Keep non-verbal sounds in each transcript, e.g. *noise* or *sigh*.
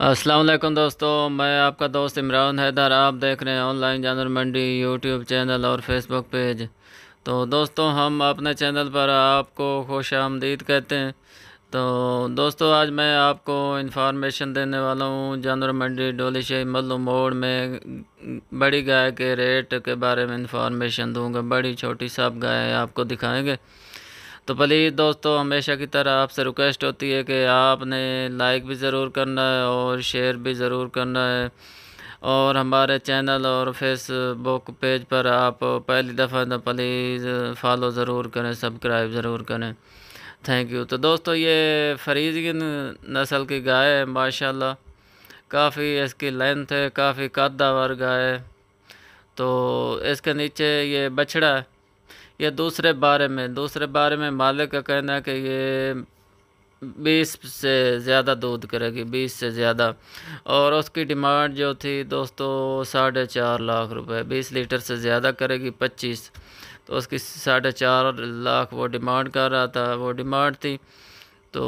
वालेकुम दोस्तों मैं आपका दोस्त इमरान हैदर आप देख रहे हैं ऑनलाइन जानवर मंडी यूट्यूब चैनल और फेसबुक पेज तो दोस्तों हम अपने चैनल पर आपको खुश आमदीद कहते हैं तो दोस्तों आज मैं आपको इन्फॉर्मेशन देने वाला हूँ जानवर मंडी डोली शाही मल्लू मोड़ में बड़ी गाय के रेट के बारे में इन्फॉर्मेशन दूँगा बड़ी छोटी सब गाय आपको दिखाएँगे तो प्लीज़ दोस्तों हमेशा की तरह आपसे रिक्वेस्ट होती है कि आपने लाइक भी ज़रूर करना है और शेयर भी ज़रूर करना है और हमारे चैनल और फेसबुक पेज पर आप पहली दफ़ा तो प्लीज़ फॉलो ज़रूर करें सब्सक्राइब ज़रूर करें थैंक यू तो दोस्तों ये फरीजगिन नस्ल की गाय है माशाल्लाह काफ़ी इसकी लेंथ है काफ़ी कादावर गाय है तो इसके नीचे ये बछड़ा है ये दूसरे बारे में दूसरे बारे में मालिक का कहना है कि ये बीस से ज़्यादा दूध करेगी बीस से ज़्यादा और उसकी डिमांड जो थी दोस्तों साढ़े चार लाख रुपए बीस लीटर से ज़्यादा करेगी पच्चीस तो उसकी साढ़े चार लाख वो डिमांड कर रहा था वो डिमांड थी तो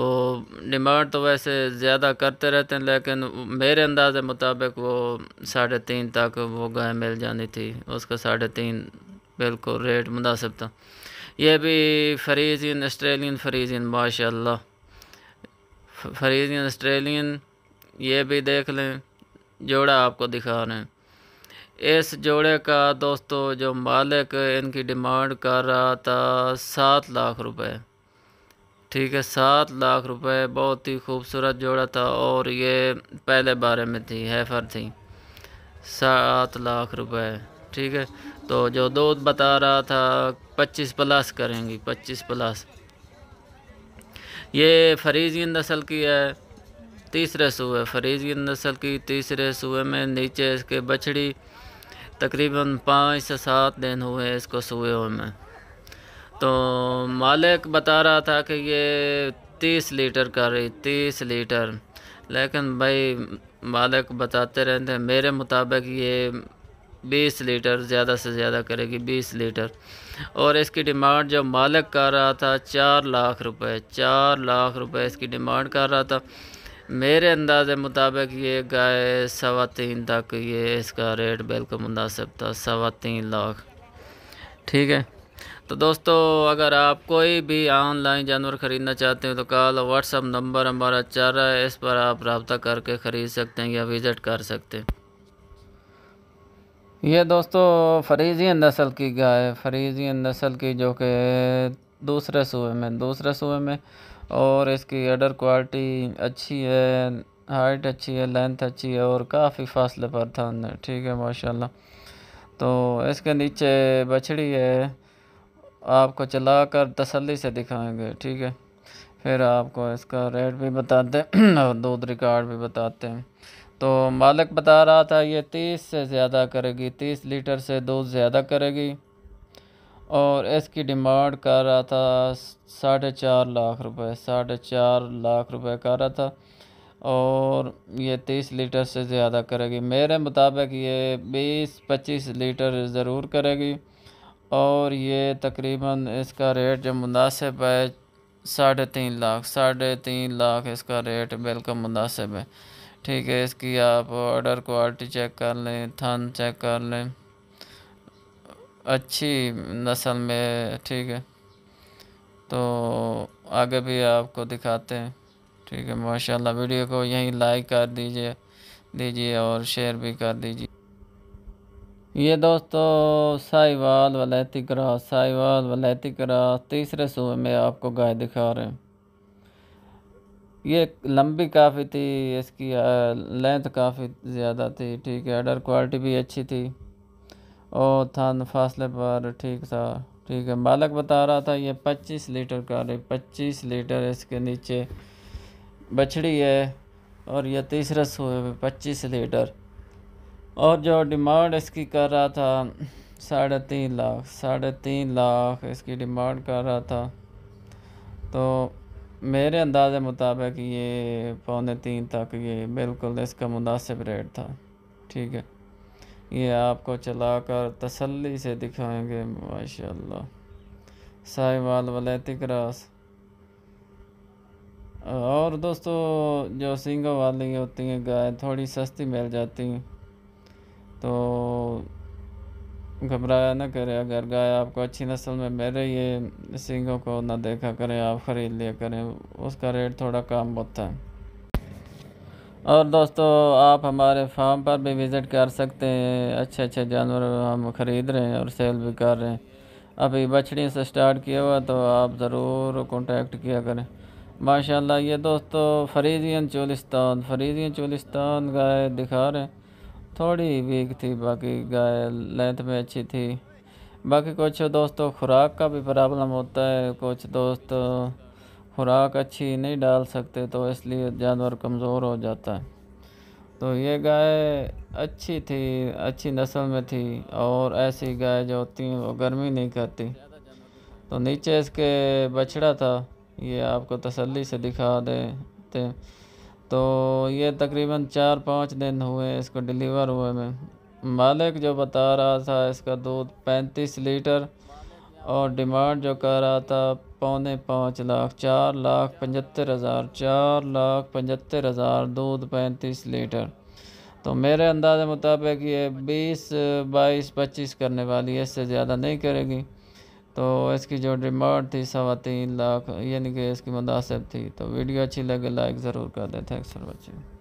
डिमांड तो वैसे ज़्यादा करते रहते हैं लेकिन मेरे अंदाज़ मुताबिक वो साढ़े तीन तक वो गाय मिल जानी थी उसका साढ़े तीन बिल्कुल रेट मुनासिब था ये भी फरीजियन आस्ट्रेलियन फरीजियन माशा फरीजियन आस्ट्रेलियन ये भी देख लें जोड़ा आपको दिखा रहे हैं इस जोड़े का दोस्तों जो मालिक इनकी डिमांड कर रहा था सात लाख रुपए ठीक है सात लाख रुपए बहुत ही खूबसूरत जोड़ा था और ये पहले बारे में थी हैफर थी सात लाख रुपए ठीक है तो जो दो बता रहा था पच्चीस प्लस करेंगी पच्चीस प्लस ये फरीजी नसल की है तीसरे सूए फरीजी नसल की तीसरे सूए में नीचे इसके बछड़ी तकरीबन पाँच से सात दिन हुए इसको सूए हुए में तो मालिक बता रहा था कि ये तीस लीटर कर रही तीस लीटर लेकिन भाई मालिक बताते रहते हैं मेरे मुताबिक ये बीस लीटर ज़्यादा से ज़्यादा करेगी बीस लीटर और इसकी डिमांड जो मालिक कर रहा था चार लाख रुपए चार लाख रुपए इसकी डिमांड कर रहा था मेरे अंदाज़े मुताबिक ये गाय सवा तीन तक ये इसका रेट बिल्कुल मुनासिब था सवा तीन लाख ठीक है तो दोस्तों अगर आप कोई भी ऑनलाइन जानवर ख़रीदना चाहते हो तो कॉल व्हाट्सअप नंबर हमारा चल रहा है इस पर आप रबता करके ख़रीद सकते हैं या विज़िट कर सकते हैं ये दोस्तों फरीजियन नस्ल की गाय है फरीजियन नस्ल की जो कि दूसरे सूबे में दूसरे सूबे में और इसकी अडर क्वालिटी अच्छी है हाइट अच्छी है लेंथ अच्छी है और काफ़ी फासले पर था अंदर ठीक है माशाल्लाह तो इसके नीचे बछड़ी है आपको चला कर तसली से दिखाएंगे ठीक है फिर आपको इसका रेट भी बताते हैं *clears throat* और दूध रिकॉर्ड भी बताते हैं तो मालिक बता रहा था ये तीस से ज़्यादा करेगी तीस लीटर से दूध ज़्यादा करेगी और इसकी डिमांड कर रहा था साढ़े चार लाख रुपए साढ़े चार लाख रुपए कर रहा था और ये तीस लीटर से ज़्यादा करेगी मेरे मुताबिक ये बीस पच्चीस लीटर ज़रूर करेगी और ये तकरीबन इसका रेट जो मुनासिब है साढ़े तीन लाख साढ़े तीन लाख इसका रेट बिल्कुल मुनासिब है ठीक है इसकी आप ऑर्डर क्वालिटी चेक कर लें थन चेक कर लें अच्छी नस्ल में ठीक है तो आगे भी आपको दिखाते हैं ठीक है माशाल्लाह वीडियो को यहीं लाइक कर दीजिए दीजिए और शेयर भी कर दीजिए ये दोस्तों साहिवाल वलैती क्रॉस साहिवाल वलैती क्रॉस तीसरे सूबे में आपको गाय दिखा रहे हैं ये लंबी काफ़ी थी इसकी लेंथ काफ़ी ज़्यादा थी ठीक है अडर क्वालिटी भी अच्छी थी और था फासले पर ठीक था ठीक है मालक बता रहा था ये 25 लीटर का रही पच्चीस लीटर इसके नीचे बछड़ी है और यह तीसरा सोए हुए पच्चीस लीटर और जो डिमांड इसकी कर रहा था साढ़े तीन लाख साढ़े तीन लाख इसकी डिमांड कर रहा था तो मेरे अंदाज़ मुताबिक ये पौने तीन तक ये बिल्कुल इसका मुनासिब रेट था ठीक है ये आपको चला कर तसली से दिखाएंगे माशा साहिवाल वलैती क्रॉस और दोस्तों जो सिंगों वाली होती हैं गाय थोड़ी सस्ती मिल जाती हैं तो घबराया ना करें अगर गाय आपको अच्छी नस्ल में मिल रही है सिंगों को ना देखा करें आप ख़रीद लिया करें उसका रेट थोड़ा कम होता है और दोस्तों आप हमारे फार्म पर भी विज़िट कर सकते हैं अच्छे अच्छे जानवर हम ख़रीद रहे हैं और सेल भी कर रहे हैं अभी बछड़ी से स्टार्ट किया हुआ तो आप ज़रूर कॉन्टेक्ट किया करें माशाल्लाह ये दोस्तों फरीदियन चोलिस्तान फरीदियन चोलिस्तान गाय दिखा रहे हैं थोड़ी वीक थी बाकी गाय लेंथ में अच्छी थी बाकी कुछ दोस्तों खुराक का भी प्रॉब्लम होता है कुछ दोस्त खुराक अच्छी नहीं डाल सकते तो इसलिए जानवर कमज़ोर हो जाता है तो ये गाय अच्छी थी अच्छी नस्ल में थी और ऐसी गाय जो होती हैं वो गर्मी नहीं करती तो नीचे इसके बछड़ा था ये आपको तसल्ली से दिखा देते तो ये तकरीबन चार पाँच दिन हुए इसको डिलीवर हुए में मालिक जो बता रहा था इसका दूध पैंतीस लीटर और डिमांड जो कर रहा था पौने पाँच लाख चार लाख पचहत्तर हज़ार चार लाख पचहत्तर हज़ार दूध पैंतीस लीटर तो मेरे अंदाज़ मुताबिक ये बीस बाईस पच्चीस करने वाली है इससे ज़्यादा नहीं करेगी तो इसकी जो डिमांड थी सवा तीन लाख यानी कि इसकी मुनासिब थी तो वीडियो अच्छी लगे लाइक ज़रूर कर दें थैंक्स फॉर वॉचिंग